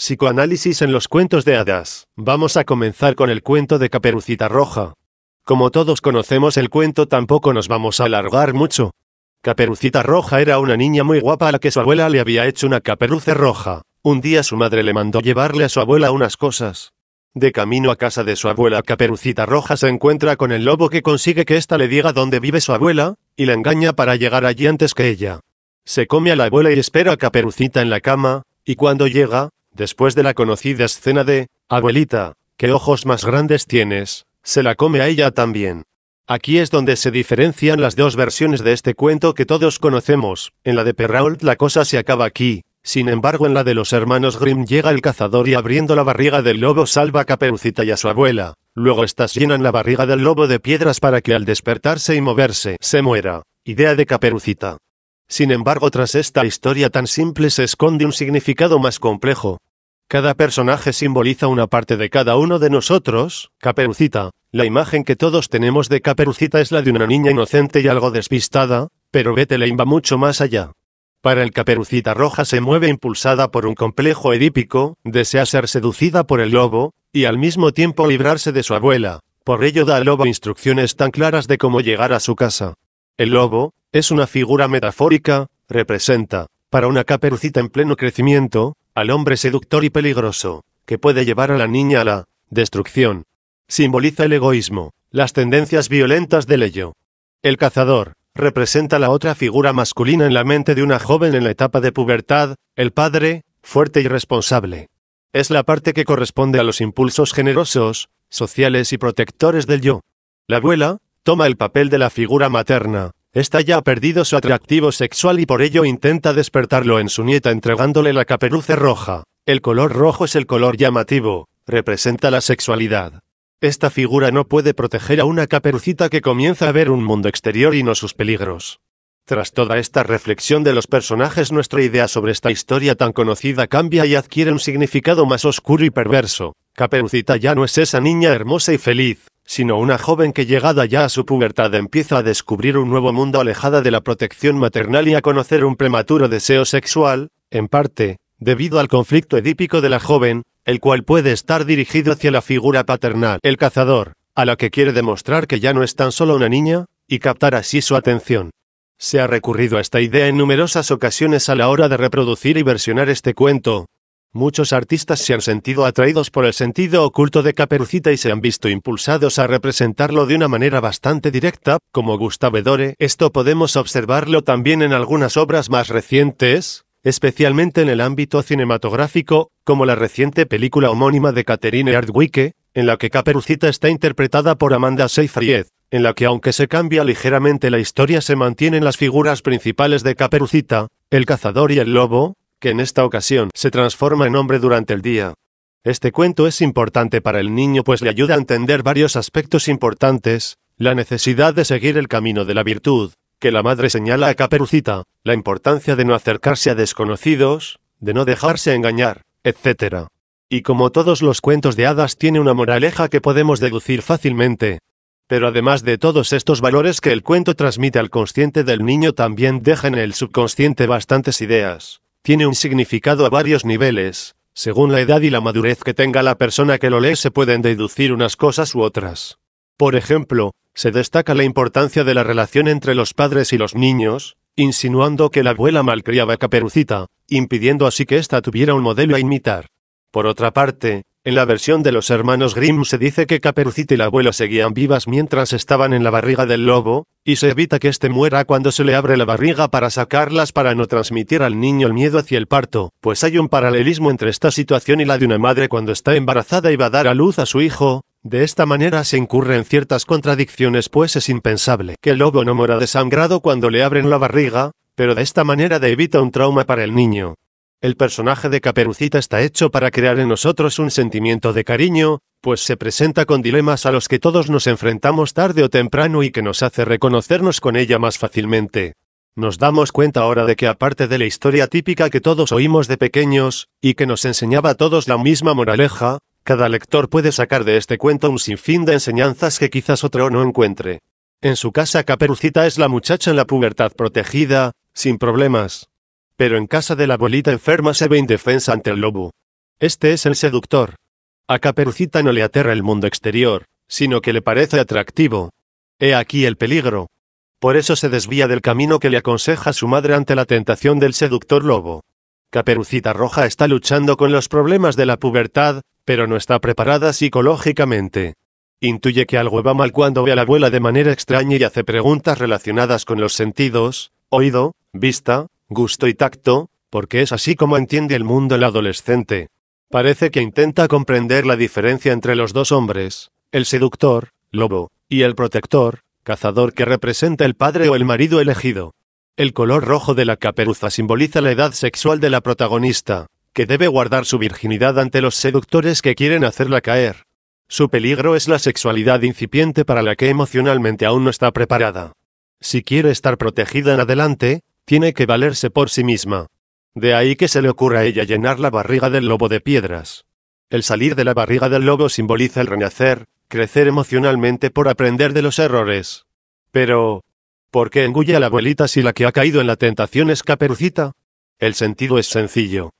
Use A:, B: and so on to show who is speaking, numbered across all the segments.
A: Psicoanálisis en los cuentos de hadas. Vamos a comenzar con el cuento de Caperucita Roja. Como todos conocemos el cuento, tampoco nos vamos a alargar mucho. Caperucita Roja era una niña muy guapa a la que su abuela le había hecho una caperuce roja. Un día su madre le mandó llevarle a su abuela unas cosas. De camino a casa de su abuela, Caperucita Roja se encuentra con el lobo que consigue que ésta le diga dónde vive su abuela, y la engaña para llegar allí antes que ella. Se come a la abuela y espera a Caperucita en la cama, y cuando llega, Después de la conocida escena de, abuelita, qué ojos más grandes tienes, se la come a ella también. Aquí es donde se diferencian las dos versiones de este cuento que todos conocemos, en la de Perrault la cosa se acaba aquí, sin embargo en la de los hermanos Grimm llega el cazador y abriendo la barriga del lobo salva a Caperucita y a su abuela, luego estas llenan la barriga del lobo de piedras para que al despertarse y moverse se muera, idea de Caperucita. Sin embargo tras esta historia tan simple se esconde un significado más complejo, cada personaje simboliza una parte de cada uno de nosotros, Caperucita. La imagen que todos tenemos de Caperucita es la de una niña inocente y algo despistada, pero Bethlehem va mucho más allá. Para el Caperucita Roja se mueve impulsada por un complejo edípico, desea ser seducida por el lobo, y al mismo tiempo librarse de su abuela. Por ello da al lobo instrucciones tan claras de cómo llegar a su casa. El lobo, es una figura metafórica, representa, para una caperucita en pleno crecimiento, al hombre seductor y peligroso, que puede llevar a la niña a la destrucción. Simboliza el egoísmo, las tendencias violentas del ello. El cazador, representa la otra figura masculina en la mente de una joven en la etapa de pubertad, el padre, fuerte y responsable. Es la parte que corresponde a los impulsos generosos, sociales y protectores del yo. La abuela, toma el papel de la figura materna, esta ya ha perdido su atractivo sexual y por ello intenta despertarlo en su nieta entregándole la caperuce roja. El color rojo es el color llamativo, representa la sexualidad. Esta figura no puede proteger a una caperucita que comienza a ver un mundo exterior y no sus peligros. Tras toda esta reflexión de los personajes nuestra idea sobre esta historia tan conocida cambia y adquiere un significado más oscuro y perverso. Caperucita ya no es esa niña hermosa y feliz, sino una joven que llegada ya a su pubertad empieza a descubrir un nuevo mundo alejada de la protección maternal y a conocer un prematuro deseo sexual, en parte, debido al conflicto edípico de la joven, el cual puede estar dirigido hacia la figura paternal, el cazador, a la que quiere demostrar que ya no es tan solo una niña, y captar así su atención. Se ha recurrido a esta idea en numerosas ocasiones a la hora de reproducir y versionar este cuento, Muchos artistas se han sentido atraídos por el sentido oculto de Caperucita y se han visto impulsados a representarlo de una manera bastante directa, como Gustave Dore. Esto podemos observarlo también en algunas obras más recientes, especialmente en el ámbito cinematográfico, como la reciente película homónima de Catherine Hardwicke, en la que Caperucita está interpretada por Amanda Seyfried, en la que aunque se cambia ligeramente la historia se mantienen las figuras principales de Caperucita, el cazador y el lobo, que en esta ocasión se transforma en hombre durante el día. Este cuento es importante para el niño pues le ayuda a entender varios aspectos importantes, la necesidad de seguir el camino de la virtud, que la madre señala a Caperucita, la importancia de no acercarse a desconocidos, de no dejarse engañar, etc. Y como todos los cuentos de hadas tiene una moraleja que podemos deducir fácilmente, pero además de todos estos valores que el cuento transmite al consciente del niño, también deja en el subconsciente bastantes ideas, tiene un significado a varios niveles. Según la edad y la madurez que tenga la persona que lo lee se pueden deducir unas cosas u otras. Por ejemplo, se destaca la importancia de la relación entre los padres y los niños, insinuando que la abuela malcriaba a Caperucita, impidiendo así que ésta tuviera un modelo a imitar. Por otra parte, en la versión de los hermanos Grimm se dice que Caperucita y la abuela seguían vivas mientras estaban en la barriga del lobo, y se evita que éste muera cuando se le abre la barriga para sacarlas para no transmitir al niño el miedo hacia el parto, pues hay un paralelismo entre esta situación y la de una madre cuando está embarazada y va a dar a luz a su hijo, de esta manera se incurren ciertas contradicciones pues es impensable que el lobo no muera desangrado cuando le abren la barriga, pero de esta manera de evita un trauma para el niño. El personaje de Caperucita está hecho para crear en nosotros un sentimiento de cariño, pues se presenta con dilemas a los que todos nos enfrentamos tarde o temprano y que nos hace reconocernos con ella más fácilmente. Nos damos cuenta ahora de que aparte de la historia típica que todos oímos de pequeños, y que nos enseñaba a todos la misma moraleja, cada lector puede sacar de este cuento un sinfín de enseñanzas que quizás otro no encuentre. En su casa Caperucita es la muchacha en la pubertad protegida, sin problemas, pero en casa de la abuelita enferma se ve indefensa ante el lobo. Este es el seductor. A Caperucita no le aterra el mundo exterior, sino que le parece atractivo. He aquí el peligro. Por eso se desvía del camino que le aconseja su madre ante la tentación del seductor lobo. Caperucita Roja está luchando con los problemas de la pubertad, pero no está preparada psicológicamente. Intuye que algo va mal cuando ve a la abuela de manera extraña y hace preguntas relacionadas con los sentidos, oído, vista, gusto y tacto, porque es así como entiende el mundo el adolescente. Parece que intenta comprender la diferencia entre los dos hombres, el seductor, lobo, y el protector, cazador que representa el padre o el marido elegido. El color rojo de la caperuza simboliza la edad sexual de la protagonista, que debe guardar su virginidad ante los seductores que quieren hacerla caer. Su peligro es la sexualidad incipiente para la que emocionalmente aún no está preparada. Si quiere estar protegida en adelante, tiene que valerse por sí misma. De ahí que se le ocurra a ella llenar la barriga del lobo de piedras. El salir de la barriga del lobo simboliza el renacer, crecer emocionalmente por aprender de los errores. Pero, ¿por qué engulle a la abuelita si la que ha caído en la tentación es caperucita? El sentido es sencillo.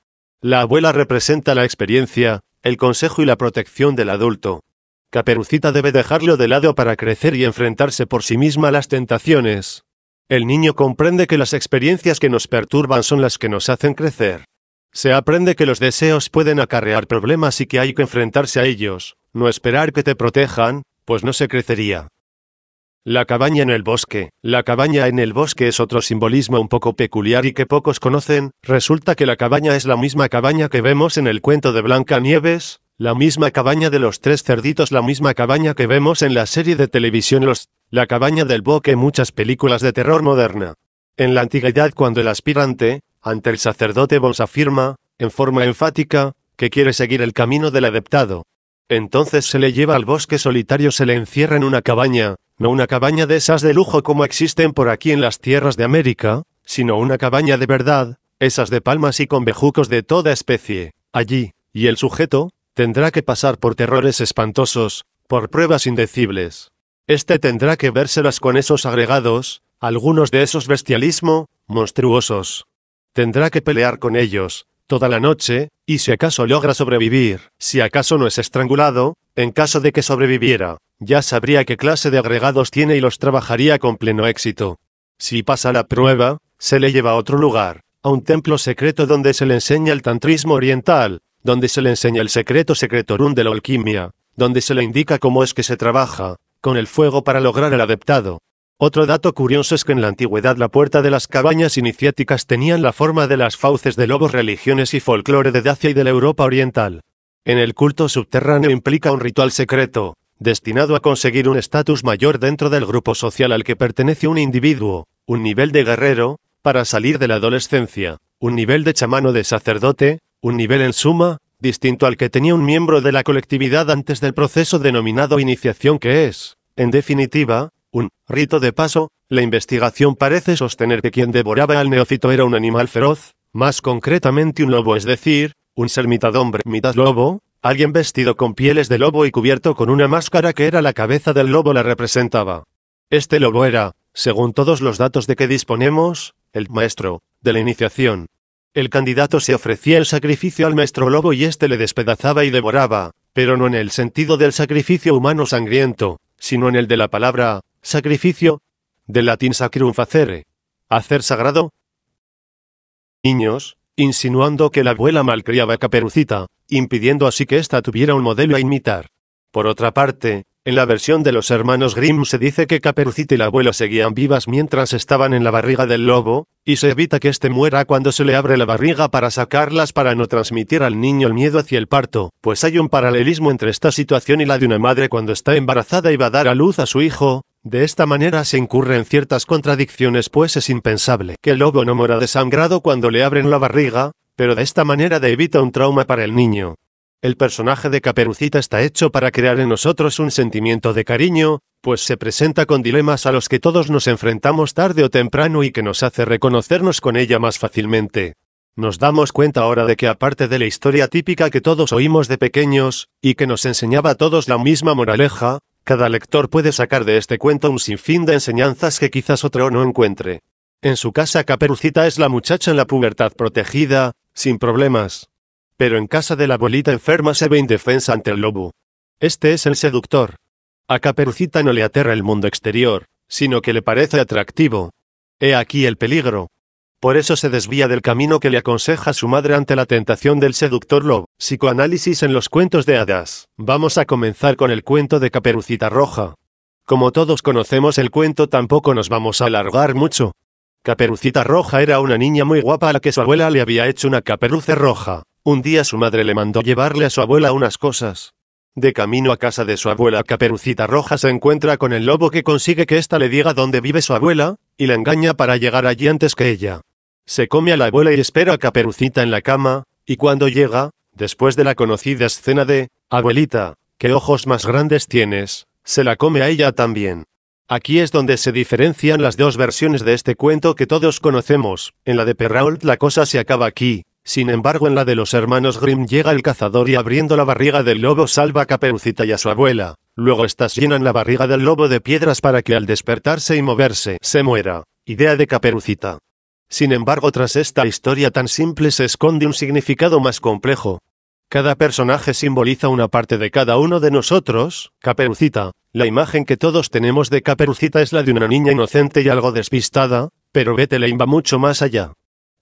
A: La abuela representa la experiencia, el consejo y la protección del adulto. Caperucita debe dejarlo de lado para crecer y enfrentarse por sí misma a las tentaciones. El niño comprende que las experiencias que nos perturban son las que nos hacen crecer. Se aprende que los deseos pueden acarrear problemas y que hay que enfrentarse a ellos, no esperar que te protejan, pues no se crecería. La cabaña en el bosque. La cabaña en el bosque es otro simbolismo un poco peculiar y que pocos conocen. Resulta que la cabaña es la misma cabaña que vemos en el cuento de Blanca Nieves, la misma cabaña de los tres cerditos, la misma cabaña que vemos en la serie de televisión Los, la cabaña del bosque, muchas películas de terror moderna. En la antigüedad, cuando el aspirante, ante el sacerdote Bons afirma, en forma enfática, que quiere seguir el camino del adeptado, entonces se le lleva al bosque solitario, se le encierra en una cabaña, no una cabaña de esas de lujo como existen por aquí en las tierras de América, sino una cabaña de verdad, esas de palmas y con bejucos de toda especie, allí, y el sujeto, tendrá que pasar por terrores espantosos, por pruebas indecibles. Este tendrá que vérselas con esos agregados, algunos de esos bestialismo, monstruosos. Tendrá que pelear con ellos, toda la noche, y si acaso logra sobrevivir, si acaso no es estrangulado, en caso de que sobreviviera, ya sabría qué clase de agregados tiene y los trabajaría con pleno éxito. Si pasa la prueba, se le lleva a otro lugar, a un templo secreto donde se le enseña el tantrismo oriental, donde se le enseña el secreto secretorum de la alquimia, donde se le indica cómo es que se trabaja, con el fuego para lograr el adeptado. Otro dato curioso es que en la antigüedad la puerta de las cabañas iniciáticas tenían la forma de las fauces de lobos religiones y folclore de Dacia y de la Europa oriental. En el culto subterráneo implica un ritual secreto, destinado a conseguir un estatus mayor dentro del grupo social al que pertenece un individuo, un nivel de guerrero, para salir de la adolescencia, un nivel de chamano de sacerdote, un nivel en suma, distinto al que tenía un miembro de la colectividad antes del proceso denominado iniciación que es, en definitiva, un rito de paso, la investigación parece sostener que quien devoraba al neófito era un animal feroz, más concretamente un lobo, es decir, un ser mitad hombre, mitad lobo, alguien vestido con pieles de lobo y cubierto con una máscara que era la cabeza del lobo la representaba. Este lobo era, según todos los datos de que disponemos, el maestro, de la iniciación, el candidato se ofrecía el sacrificio al maestro lobo y éste le despedazaba y devoraba, pero no en el sentido del sacrificio humano sangriento, sino en el de la palabra, sacrificio, del latín sacrum facere, hacer sagrado. Niños, insinuando que la abuela malcriaba a Caperucita, impidiendo así que ésta tuviera un modelo a imitar. Por otra parte, en la versión de los hermanos Grimm se dice que Caperucita y la abuela seguían vivas mientras estaban en la barriga del lobo, y se evita que éste muera cuando se le abre la barriga para sacarlas para no transmitir al niño el miedo hacia el parto, pues hay un paralelismo entre esta situación y la de una madre cuando está embarazada y va a dar a luz a su hijo, de esta manera se incurren ciertas contradicciones pues es impensable que el lobo no muera desangrado cuando le abren la barriga, pero de esta manera de evita un trauma para el niño. El personaje de Caperucita está hecho para crear en nosotros un sentimiento de cariño, pues se presenta con dilemas a los que todos nos enfrentamos tarde o temprano y que nos hace reconocernos con ella más fácilmente. Nos damos cuenta ahora de que aparte de la historia típica que todos oímos de pequeños, y que nos enseñaba a todos la misma moraleja, cada lector puede sacar de este cuento un sinfín de enseñanzas que quizás otro no encuentre. En su casa Caperucita es la muchacha en la pubertad protegida, sin problemas, pero en casa de la abuelita enferma se ve indefensa ante el lobo. Este es el seductor. A Caperucita no le aterra el mundo exterior, sino que le parece atractivo. He aquí el peligro. Por eso se desvía del camino que le aconseja su madre ante la tentación del seductor lobo. Psicoanálisis en los cuentos de hadas. Vamos a comenzar con el cuento de Caperucita Roja. Como todos conocemos el cuento tampoco nos vamos a alargar mucho. Caperucita Roja era una niña muy guapa a la que su abuela le había hecho una caperuce roja. Un día su madre le mandó llevarle a su abuela unas cosas. De camino a casa de su abuela Caperucita Roja se encuentra con el lobo que consigue que ésta le diga dónde vive su abuela, y la engaña para llegar allí antes que ella. Se come a la abuela y espera a Caperucita en la cama, y cuando llega, después de la conocida escena de, abuelita, qué ojos más grandes tienes, se la come a ella también. Aquí es donde se diferencian las dos versiones de este cuento que todos conocemos, en la de Perrault la cosa se acaba aquí, sin embargo, en la de los hermanos Grimm llega el cazador y abriendo la barriga del lobo salva a Caperucita y a su abuela. Luego estas llenan la barriga del lobo de piedras para que al despertarse y moverse se muera. Idea de Caperucita. Sin embargo, tras esta historia tan simple se esconde un significado más complejo. Cada personaje simboliza una parte de cada uno de nosotros, Caperucita. La imagen que todos tenemos de Caperucita es la de una niña inocente y algo despistada, pero Bethlehem va mucho más allá.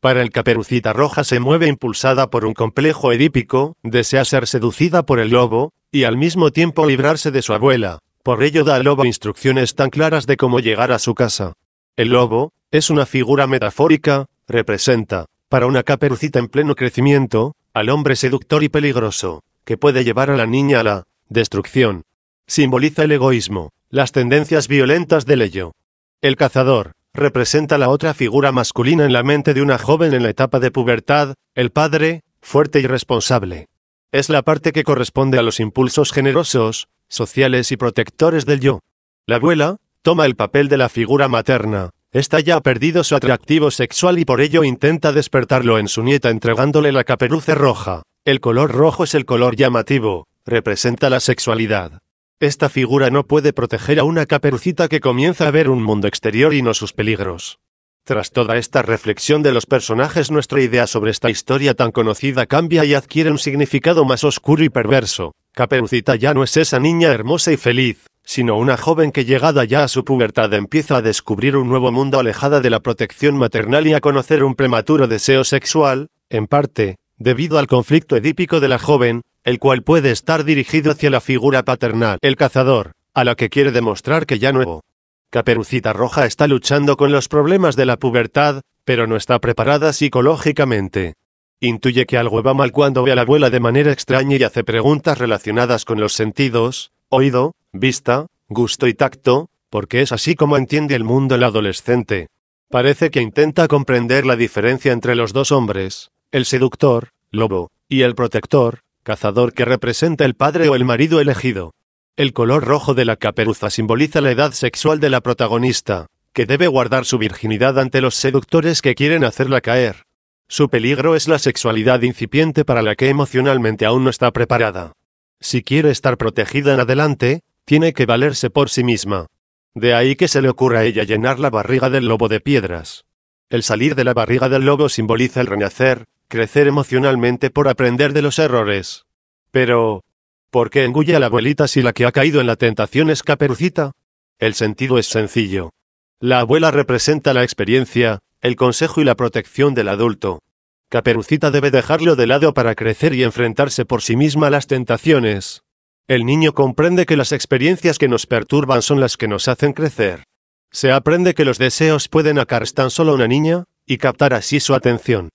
A: Para el Caperucita Roja se mueve impulsada por un complejo edípico, desea ser seducida por el lobo, y al mismo tiempo librarse de su abuela, por ello da al lobo instrucciones tan claras de cómo llegar a su casa. El lobo, es una figura metafórica, representa, para una caperucita en pleno crecimiento, al hombre seductor y peligroso, que puede llevar a la niña a la destrucción. Simboliza el egoísmo, las tendencias violentas del ello. El cazador, representa la otra figura masculina en la mente de una joven en la etapa de pubertad, el padre, fuerte y responsable. Es la parte que corresponde a los impulsos generosos, sociales y protectores del yo. La abuela, toma el papel de la figura materna, esta ya ha perdido su atractivo sexual y por ello intenta despertarlo en su nieta entregándole la caperuce roja. El color rojo es el color llamativo, representa la sexualidad. Esta figura no puede proteger a una caperucita que comienza a ver un mundo exterior y no sus peligros. Tras toda esta reflexión de los personajes nuestra idea sobre esta historia tan conocida cambia y adquiere un significado más oscuro y perverso. Caperucita ya no es esa niña hermosa y feliz, sino una joven que llegada ya a su pubertad empieza a descubrir un nuevo mundo alejada de la protección maternal y a conocer un prematuro deseo sexual, en parte, debido al conflicto edípico de la joven, el cual puede estar dirigido hacia la figura paternal, el cazador, a la que quiere demostrar que ya no. Caperucita Roja está luchando con los problemas de la pubertad, pero no está preparada psicológicamente. Intuye que algo va mal cuando ve a la abuela de manera extraña y hace preguntas relacionadas con los sentidos, oído, vista, gusto y tacto, porque es así como entiende el mundo el adolescente. Parece que intenta comprender la diferencia entre los dos hombres, el seductor, lobo, y el protector, Cazador que representa el padre o el marido elegido. El color rojo de la caperuza simboliza la edad sexual de la protagonista, que debe guardar su virginidad ante los seductores que quieren hacerla caer. Su peligro es la sexualidad incipiente para la que emocionalmente aún no está preparada. Si quiere estar protegida en adelante, tiene que valerse por sí misma. De ahí que se le ocurra a ella llenar la barriga del lobo de piedras. El salir de la barriga del lobo simboliza el renacer, crecer emocionalmente por aprender de los errores. Pero, ¿por qué engulle a la abuelita si la que ha caído en la tentación es caperucita? El sentido es sencillo. La abuela representa la experiencia, el consejo y la protección del adulto. Caperucita debe dejarlo de lado para crecer y enfrentarse por sí misma a las tentaciones. El niño comprende que las experiencias que nos perturban son las que nos hacen crecer. Se aprende que los deseos pueden acarrear tan solo a una niña y captar así su atención.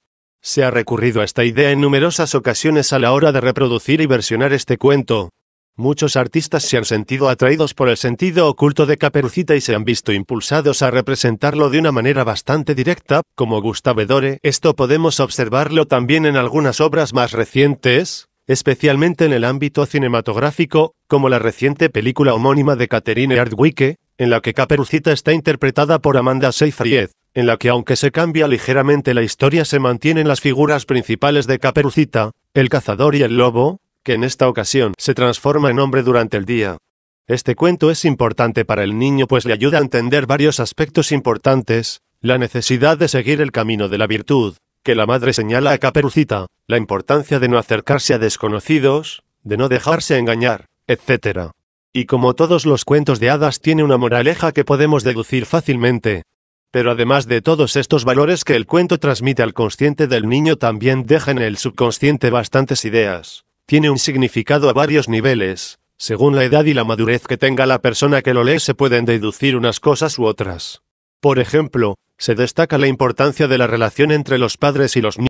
A: Se ha recurrido a esta idea en numerosas ocasiones a la hora de reproducir y versionar este cuento. Muchos artistas se han sentido atraídos por el sentido oculto de Caperucita y se han visto impulsados a representarlo de una manera bastante directa, como Gustave Dore. Esto podemos observarlo también en algunas obras más recientes, especialmente en el ámbito cinematográfico, como la reciente película homónima de Catherine Hardwicke, en la que Caperucita está interpretada por Amanda Seyfried en la que aunque se cambia ligeramente la historia se mantienen las figuras principales de Caperucita, el cazador y el lobo, que en esta ocasión se transforma en hombre durante el día. Este cuento es importante para el niño pues le ayuda a entender varios aspectos importantes, la necesidad de seguir el camino de la virtud, que la madre señala a Caperucita, la importancia de no acercarse a desconocidos, de no dejarse engañar, etc. Y como todos los cuentos de hadas tiene una moraleja que podemos deducir fácilmente, pero además de todos estos valores que el cuento transmite al consciente del niño, también deja en el subconsciente bastantes ideas. Tiene un significado a varios niveles. Según la edad y la madurez que tenga la persona que lo lee se pueden deducir unas cosas u otras. Por ejemplo, se destaca la importancia de la relación entre los padres y los niños.